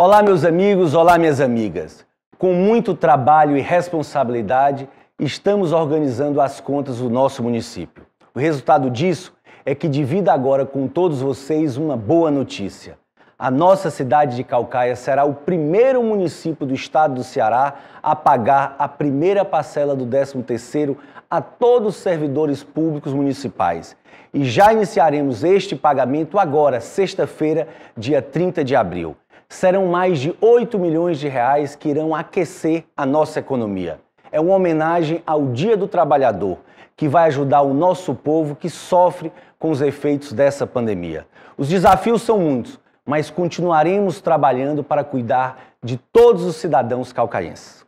Olá, meus amigos, olá, minhas amigas. Com muito trabalho e responsabilidade, estamos organizando as contas do nosso município. O resultado disso é que divido agora com todos vocês uma boa notícia. A nossa cidade de Calcaia será o primeiro município do estado do Ceará a pagar a primeira parcela do 13º a todos os servidores públicos municipais. E já iniciaremos este pagamento agora, sexta-feira, dia 30 de abril serão mais de 8 milhões de reais que irão aquecer a nossa economia. É uma homenagem ao Dia do Trabalhador, que vai ajudar o nosso povo que sofre com os efeitos dessa pandemia. Os desafios são muitos, mas continuaremos trabalhando para cuidar de todos os cidadãos caucaenses.